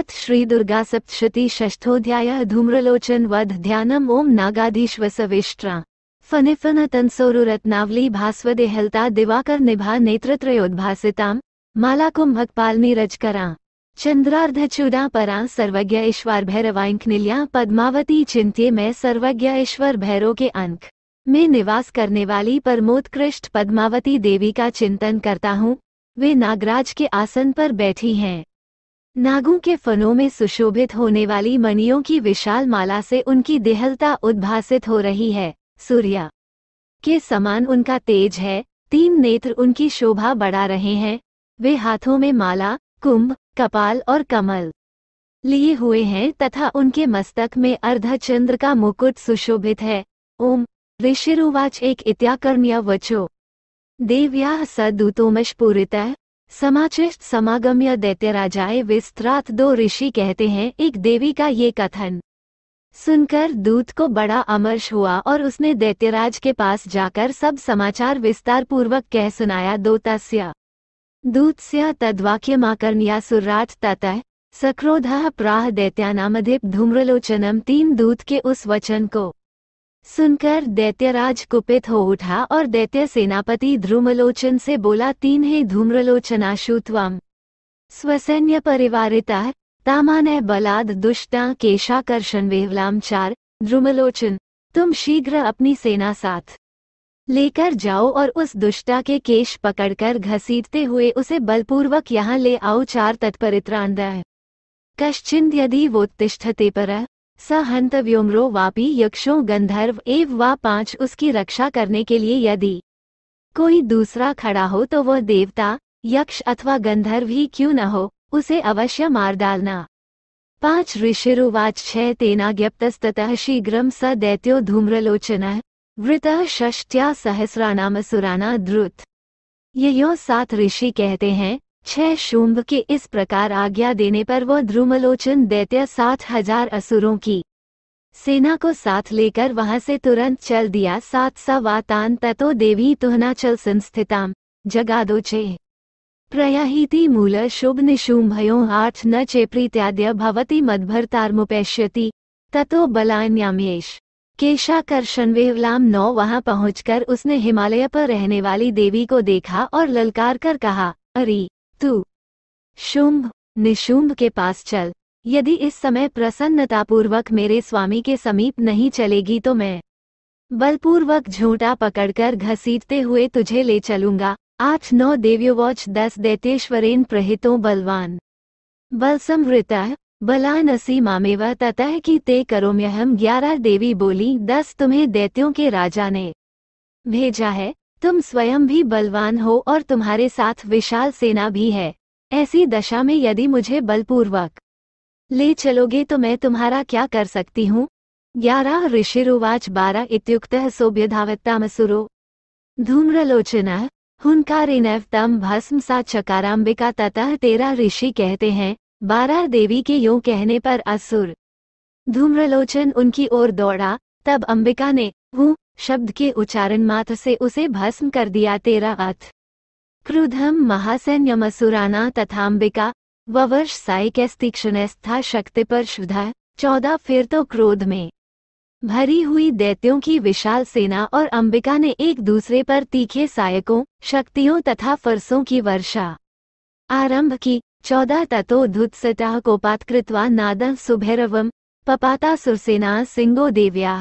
अर्थात श्री दुर्गा सप्तशती षष्ठोध्याय धूम्रलोचन वध ध्यानम ओम नागाधीश्वसविष्ट्रा फनिफन भास्व देहलता दिवाकर निभा माला नेत्रत्रयोद्भासितां मालाकुम्भकपालनी चंद्रार्ध चंद्रार्धचूडा परा सर्वज्ञ ईश्वर भैरवाइंक निल्या पद्मावती चिंत्य में सर्वज्ञ ईश्वर भैरो के अंक में निवास करने वाली परमोत्कृष्ट पद्मावती देवी का चिंतन करता हूँ वे नागराज के आसन पर बैठी हैं नागों के फनों में सुशोभित होने वाली मणियों की विशाल माला से उनकी देहलता उद्भासित हो रही है सूर्या के समान उनका तेज है तीन नेत्र उनकी शोभा बढ़ा रहे हैं वे हाथों में माला कुंभ कपाल और कमल लिए हुए हैं तथा उनके मस्तक में अर्धचंद्र का मुकुट सुशोभित है ओम ऋषिरुवाच एक इत्याकर्ण्य वचो देव्या सदूतोमश पूरितः समाचिष्ट समागम्य दैत्यराजाए विस्तृत दो ऋषि कहते हैं एक देवी का ये कथन सुनकर दूत को बड़ा अमर्श हुआ और उसने दैत्यराज के पास जाकर सब समाचार विस्तार पूर्वक कह सुनाया दो तस्य दूतस्य तद्वाक्यमाकर्ण्या सुराट ततः सक्रोध प्राह दैत्यानामधिप धूम्रलोचनम तीन दूत के उस वचन को सुनकर दैत्यराज कुपित हो उठा और दैत्य सेनापति ध्रुमलोचन से बोला तीन हे धूम्रलोचनाशुत्वम स्वसैन्य परिवारिता तामान बलाद दुष्टा केशाकर्षण वेवलामचार ध्रुमलोचन तुम शीघ्र अपनी सेना साथ लेकर जाओ और उस दुष्टा के केश पकड़कर घसीटते हुए उसे बलपूर्वक यहाँ ले आओ चार तत्परित्रांड कश्चिंद यदि वो तिष्ठते पर स हंतव्योमरो वापी यक्षो गंधर्व एव वा पांच उसकी रक्षा करने के लिए यदि कोई दूसरा खड़ा हो तो वह देवता यक्ष अथवा गंधर्व ही क्यों न हो उसे अवश्य मार डालना पांच ऋषिरुवाच छः तेनाज्ञप्तस्तः शीघ्रम स दैत्यो धूम्रलोचनः वृतः षष्ट्या सुराना द्रुत ये यो सात ऋषि कहते हैं छह शुम्भ के इस प्रकार आज्ञा देने पर वह ध्रुमलोचन दैत्य सात हजार असुरों की सेना को साथ लेकर वहां से तुरंत चल दिया सात वातान ततो देवी चल संस्थिताम जगादोचे प्रयाहिति मूल शुभ निशुम्भयो आठ न चेप्रीत्याद्य तार मद्भरतार्मुपैश्यति ततो बलान्यामेश वेवलाम नौ वहां पहुंचकर उसने हिमालय पर रहने वाली देवी को देखा और ललकार कर कहा अरे तू शुंभ निशुंभ के पास चल यदि इस समय प्रसन्नतापूर्वक मेरे स्वामी के समीप नहीं चलेगी तो मैं बलपूर्वक झूठा पकड़कर घसीटते हुए तुझे ले चलूंगा आठ नौ देव्योवॉच दस दैतेश्वरेन प्रहितों बलवान बल समृता बलानसी मामेव ततः की ते करोम्यहम ग्यारह देवी बोली दस तुम्हें दैत्यों के राजा ने भेजा है तुम स्वयं भी बलवान हो और तुम्हारे साथ विशाल सेना भी है ऐसी दशा में यदि मुझे बलपूर्वक ले चलोगे तो मैं तुम्हारा क्या कर सकती हूँ ग्यारह ऋषिरुवाच बारह धावत्ता मसुरो धूम्रलोचना हुनकारिनव तम भस्म सा चकाराम्बिका ततः तेरा ऋषि कहते हैं बारह देवी के यो कहने पर असुर धूम्रलोचन उनकी ओर दौड़ा तब अंबिका ने हूँ शब्द के उच्चारण मात्र से उसे भस्म कर दिया तेरा अथ क्रुधम महासैन्यमसुराना तथाम्बिका ववर्ष साइकैस तीक्षणस्था शक्ति पर शुद्धा चौदह फिर तो क्रोध में भरी हुई दैत्यों की विशाल सेना और अंबिका ने एक दूसरे पर तीखे सायकों शक्तियों तथा फरसों की वर्षा आरंभ की चौदह ततो धुत्सटाह कोपात्कृत्वा नादन सुभैरवम पपाता सुरसेना सिंगो देव्या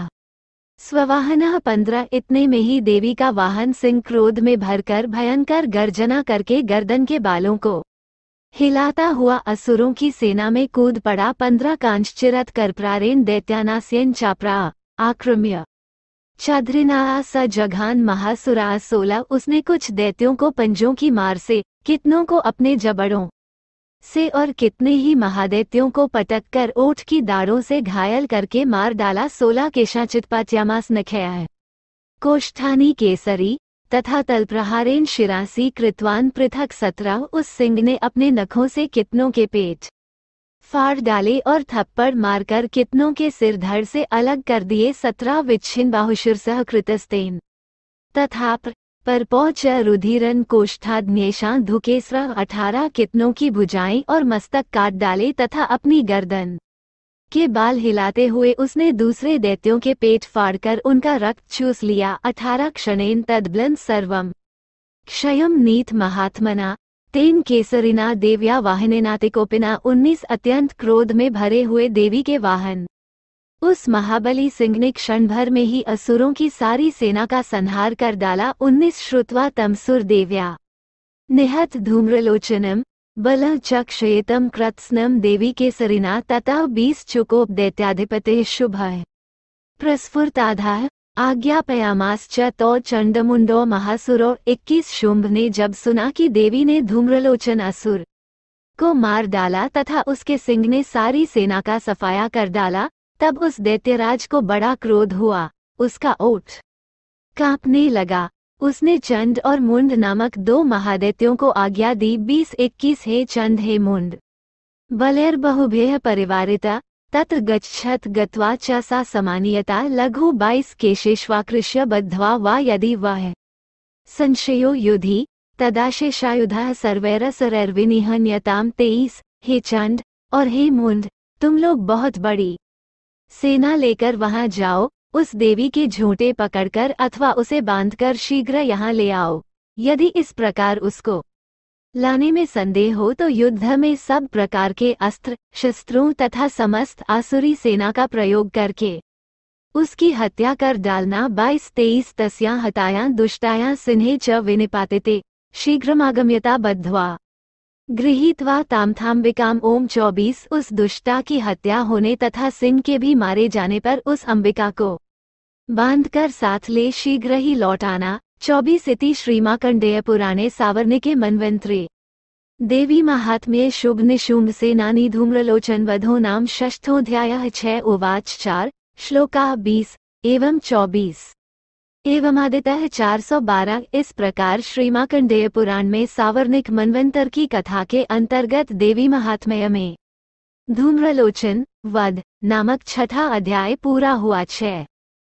स्ववाहन पंद्रह इतने में ही देवी का वाहन सिंह क्रोध में भरकर भयंकर गर्जना करके गर्दन के बालों को हिलाता हुआ असुरों की सेना में कूद पड़ा पंद्रह प्रारेण करप्रारेण सेन चापरा आक्रम्य चाद्रिनाया स जघान महासुरा सोला उसने कुछ दैत्यों को पंजों की मार से कितनों को अपने जबड़ों से और कितने ही महादैत्यों को पटक कर ओठ की दाड़ों से घायल करके मार डाला सोलह केशा नख्या नखया कोष्ठानी केसरी तथा तलप्रहारेण शिरासी कृतवान पृथक सत्रह उस सिंह ने अपने नखों से कितनों के पेट फाड़ डाले और थप्पड़ मारकर कितनों के सिर धड़ से अलग कर दिए सत्रह विच्छिन्न बाहुशुरसह कृतस्तेन तथा पर पहुँच रुधिरन नेशा धुकेसरा अठारह कितनों की भुजाएं और मस्तक काट डाले तथा अपनी गर्दन के बाल हिलाते हुए उसने दूसरे दैत्यों के पेट फाड़कर उनका रक्त चूस लिया अठारह क्षणेन तद्ब्लन सर्वम क्षयम नीत महात्मना तेन केसरिना देव्या वाहनेनातिकोपिना उन्नीस अत्यंत क्रोध में भरे हुए देवी के वाहन उस महाबली सिंह ने क्षण भर में ही असुरों की सारी सेना का संहार कर डाला उन्नीस श्रुतवा तमसुर देव्या निहत धूम्रलोचनम बल चक्षेतम कृत्स्नम देवी के सरिना तथा बीस चुकोप दैत्याधिपते शुभ आज्ञा आज्ञापयामास तो चंडमुंडो महासुरो इक्कीस शुंभ ने जब सुना कि देवी ने धूम्रलोचन असुर को मार डाला तथा उसके सिंह ने सारी सेना का सफाया कर डाला तब उस दैत्यराज को बड़ा क्रोध हुआ उसका ओठ कांपने लगा उसने चंड और मुंड नामक दो महादैत्यों को आज्ञा दी बीस इक्कीस हे चंड हे मुंड बलेर बहुभेह परिवारिता तत् गच्छत गत्वा च सा समानीयता लघु बाईस केशेष्वाकृष्य बद्धवा वा यदि वह संशयो युधि सर्वैरस सर्वैरसरैर्विनिहन्यताम तेईस हे चंड और हे मुंड तुम लोग बहुत बड़ी सेना लेकर वहां जाओ उस देवी के झूठे पकड़कर अथवा उसे बांधकर शीघ्र यहाँ ले आओ यदि इस प्रकार उसको लाने में संदेह हो तो युद्ध में सब प्रकार के अस्त्र शस्त्रों तथा समस्त आसुरी सेना का प्रयोग करके उसकी हत्या कर डालना बाईस तेईस तस्या हताया दुष्टाया सिन्हे च विनिपातिते शीघ्रमागम्यता बद्धवा गृहीतवा तामथाम विकाम ओम चौबीस उस दुष्टा की हत्या होने तथा सिंह के भी मारे जाने पर उस अंबिका को बांधकर साथ ले शीघ्र ही लौट आना चौबीस इति श्रीमाकंडेय पुराणे सावर्णिके मनवंत्री देवी महात्म्य शुभ निशुम से नानी धूम्रलोचन वधो नाम षष्ठोध्याय छः उवाच चार श्लोका बीस एवं चौबीस एवं सौ बारह इस प्रकार श्रीमाकंडेय पुराण में सावर्णिक मनवंतर की कथा के अंतर्गत देवी महात्म्य में धूम्रलोचन वध नामक छठा अध्याय पूरा हुआ छः